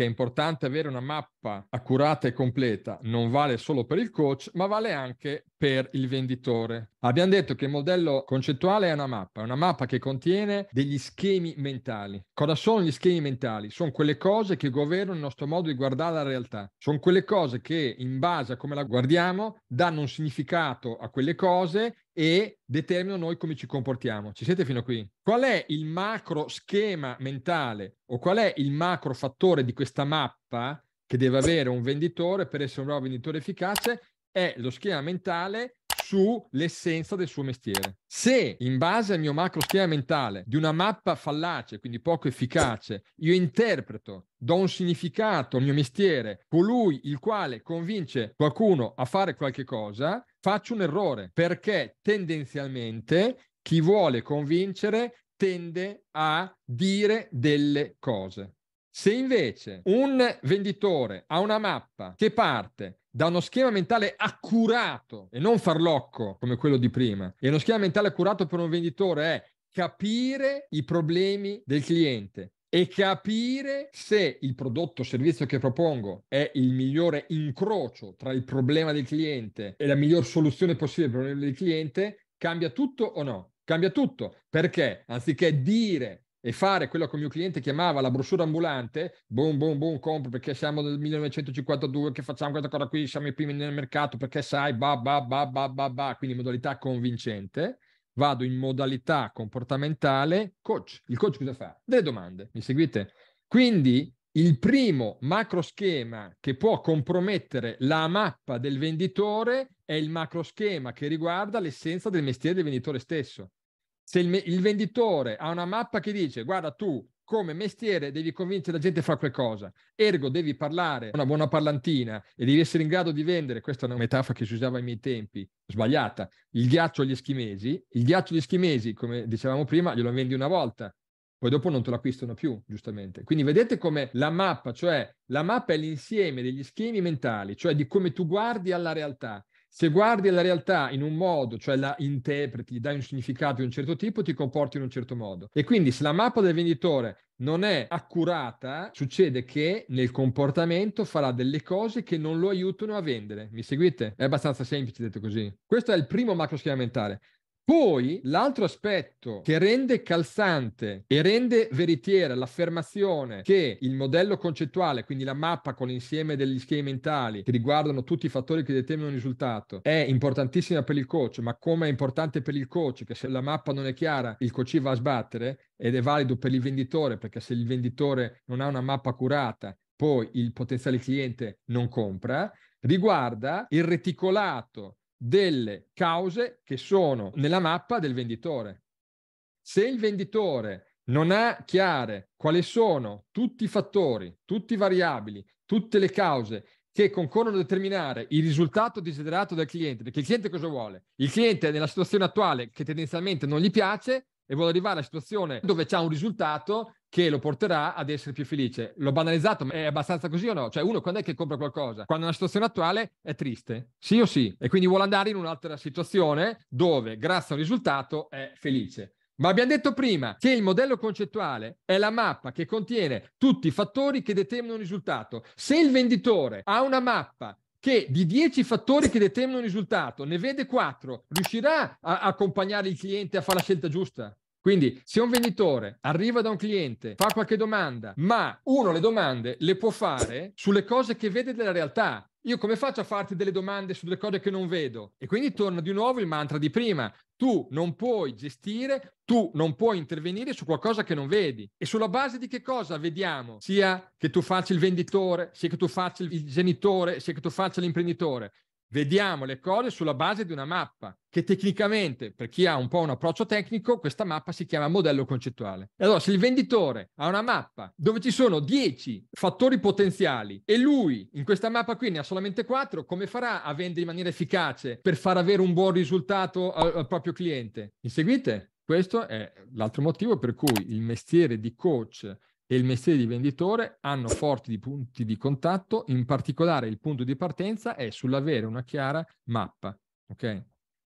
che è importante avere una mappa accurata e completa non vale solo per il coach, ma vale anche per il venditore. Abbiamo detto che il modello concettuale è una mappa, è una mappa che contiene degli schemi mentali. Cosa sono gli schemi mentali? Sono quelle cose che governano il nostro modo di guardare la realtà. Sono quelle cose che, in base a come la guardiamo, danno un significato a quelle cose e determinano noi come ci comportiamo. Ci siete fino a qui? Qual è il macro schema mentale o qual è il macro fattore di questa mappa che deve avere un venditore per essere un nuovo venditore efficace? È lo schema mentale sull'essenza del suo mestiere. Se in base al mio macro schema mentale di una mappa fallace, quindi poco efficace, io interpreto, do un significato al mio mestiere, colui il quale convince qualcuno a fare qualche cosa, faccio un errore perché tendenzialmente chi vuole convincere tende a dire delle cose. Se invece un venditore ha una mappa che parte da uno schema mentale accurato e non farlocco come quello di prima, e uno schema mentale accurato per un venditore è capire i problemi del cliente, e capire se il prodotto o servizio che propongo è il migliore incrocio tra il problema del cliente e la miglior soluzione possibile per il problema del cliente, cambia tutto o no? Cambia tutto perché anziché dire e fare quello che il mio cliente chiamava la brosciura ambulante, boom, boom, boom, compro perché siamo del 1952 che facciamo questa cosa qui, siamo i primi nel mercato perché sai, ba, ba, ba, ba, ba, ba, quindi modalità convincente vado in modalità comportamentale coach. Il coach cosa fa? Delle domande, mi seguite? Quindi il primo macro schema che può compromettere la mappa del venditore è il macro schema che riguarda l'essenza del mestiere del venditore stesso. Se il, il venditore ha una mappa che dice guarda tu come mestiere devi convincere la gente a fare qualcosa, ergo devi parlare una buona parlantina e devi essere in grado di vendere, questa è una metafora che si usava ai miei tempi, sbagliata, il ghiaccio agli eschimesi, il ghiaccio agli eschimesi, come dicevamo prima, glielo vendi una volta, poi dopo non te lo acquistano più, giustamente. Quindi vedete come la mappa, cioè la mappa è l'insieme degli schemi mentali, cioè di come tu guardi alla realtà se guardi la realtà in un modo, cioè la interpreti, dai un significato di un certo tipo, ti comporti in un certo modo. E quindi se la mappa del venditore non è accurata, succede che nel comportamento farà delle cose che non lo aiutano a vendere. Mi seguite? È abbastanza semplice detto così. Questo è il primo macro schema mentale. Poi l'altro aspetto che rende calzante e rende veritiera l'affermazione che il modello concettuale, quindi la mappa con l'insieme degli schemi mentali che riguardano tutti i fattori che determinano il risultato, è importantissima per il coach, ma come è importante per il coach che se la mappa non è chiara il coach va a sbattere ed è valido per il venditore perché se il venditore non ha una mappa curata poi il potenziale cliente non compra, riguarda il reticolato delle cause che sono nella mappa del venditore. Se il venditore non ha chiare quali sono tutti i fattori, tutti i variabili, tutte le cause che concorrono a determinare il risultato desiderato dal cliente, perché il cliente cosa vuole? Il cliente è nella situazione attuale che tendenzialmente non gli piace e vuole arrivare alla situazione dove c'è un risultato che lo porterà ad essere più felice. L'ho banalizzato, ma è abbastanza così o no? Cioè, uno quando è che compra qualcosa? Quando la situazione attuale è triste, sì o sì, e quindi vuole andare in un'altra situazione dove, grazie a un risultato, è felice. Ma abbiamo detto prima che il modello concettuale è la mappa che contiene tutti i fattori che determinano un risultato. Se il venditore ha una mappa che di 10 fattori che determinano un risultato ne vede 4, riuscirà a accompagnare il cliente a fare la scelta giusta? Quindi se un venditore arriva da un cliente, fa qualche domanda, ma uno le domande le può fare sulle cose che vede della realtà, io come faccio a farti delle domande sulle cose che non vedo? E quindi torna di nuovo il mantra di prima. Tu non puoi gestire, tu non puoi intervenire su qualcosa che non vedi. E sulla base di che cosa vediamo? Sia che tu faccia il venditore, sia che tu faccia il genitore, sia che tu faccia l'imprenditore vediamo le cose sulla base di una mappa che tecnicamente, per chi ha un po' un approccio tecnico, questa mappa si chiama modello concettuale. E allora se il venditore ha una mappa dove ci sono 10 fattori potenziali e lui in questa mappa qui ne ha solamente 4, come farà a vendere in maniera efficace per far avere un buon risultato al, al proprio cliente? Mi seguite? Questo è l'altro motivo per cui il mestiere di coach e il mestiere di venditore hanno forti punti di contatto, in particolare il punto di partenza è sull'avere una chiara mappa. Okay?